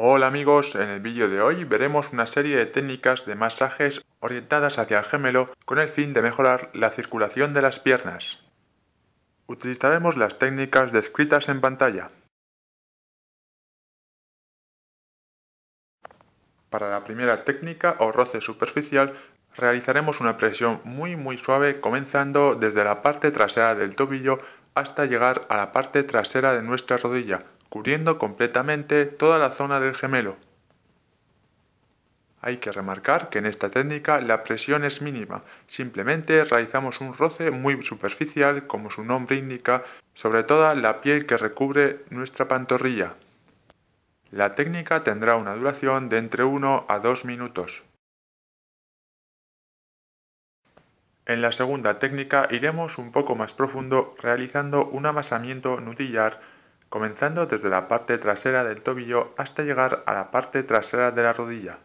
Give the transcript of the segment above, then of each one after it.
Hola amigos, en el vídeo de hoy veremos una serie de técnicas de masajes orientadas hacia el gemelo con el fin de mejorar la circulación de las piernas. Utilizaremos las técnicas descritas en pantalla. Para la primera técnica o roce superficial realizaremos una presión muy muy suave comenzando desde la parte trasera del tobillo hasta llegar a la parte trasera de nuestra rodilla cubriendo completamente toda la zona del gemelo. Hay que remarcar que en esta técnica la presión es mínima, simplemente realizamos un roce muy superficial, como su nombre indica, sobre toda la piel que recubre nuestra pantorrilla. La técnica tendrá una duración de entre 1 a 2 minutos. En la segunda técnica iremos un poco más profundo realizando un amasamiento nutillar comenzando desde la parte trasera del tobillo hasta llegar a la parte trasera de la rodilla.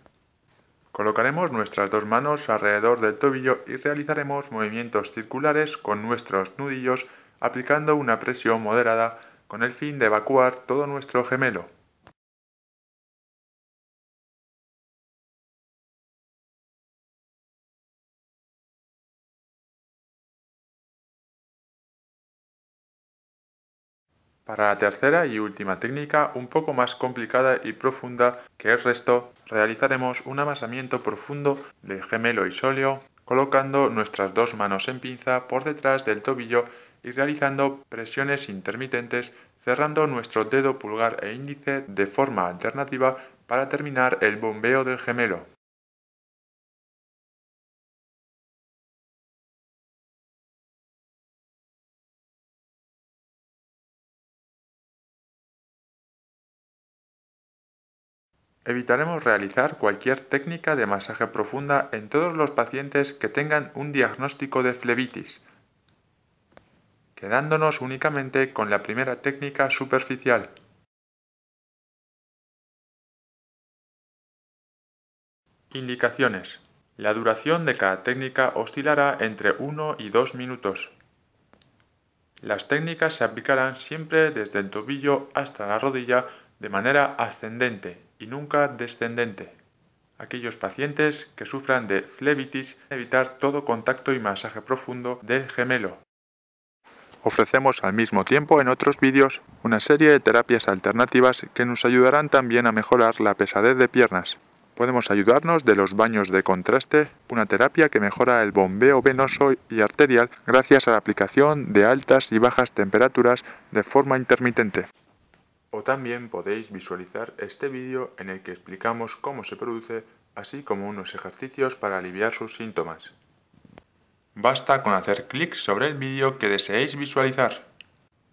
Colocaremos nuestras dos manos alrededor del tobillo y realizaremos movimientos circulares con nuestros nudillos aplicando una presión moderada con el fin de evacuar todo nuestro gemelo. Para la tercera y última técnica, un poco más complicada y profunda que el resto, realizaremos un amasamiento profundo del gemelo y sóleo colocando nuestras dos manos en pinza por detrás del tobillo y realizando presiones intermitentes, cerrando nuestro dedo pulgar e índice de forma alternativa para terminar el bombeo del gemelo. Evitaremos realizar cualquier técnica de masaje profunda en todos los pacientes que tengan un diagnóstico de flebitis, quedándonos únicamente con la primera técnica superficial. Indicaciones. La duración de cada técnica oscilará entre 1 y 2 minutos. Las técnicas se aplicarán siempre desde el tobillo hasta la rodilla de manera ascendente y nunca descendente. Aquellos pacientes que sufran de flebitis, evitar todo contacto y masaje profundo del gemelo. Ofrecemos al mismo tiempo en otros vídeos una serie de terapias alternativas que nos ayudarán también a mejorar la pesadez de piernas. Podemos ayudarnos de los baños de contraste, una terapia que mejora el bombeo venoso y arterial gracias a la aplicación de altas y bajas temperaturas de forma intermitente. O también podéis visualizar este vídeo en el que explicamos cómo se produce, así como unos ejercicios para aliviar sus síntomas. Basta con hacer clic sobre el vídeo que deseéis visualizar.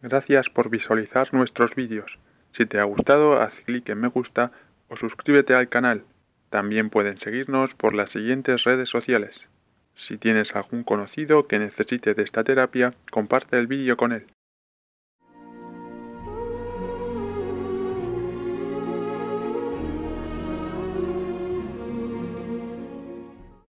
Gracias por visualizar nuestros vídeos. Si te ha gustado, haz clic en me gusta o suscríbete al canal. También pueden seguirnos por las siguientes redes sociales. Si tienes algún conocido que necesite de esta terapia, comparte el vídeo con él.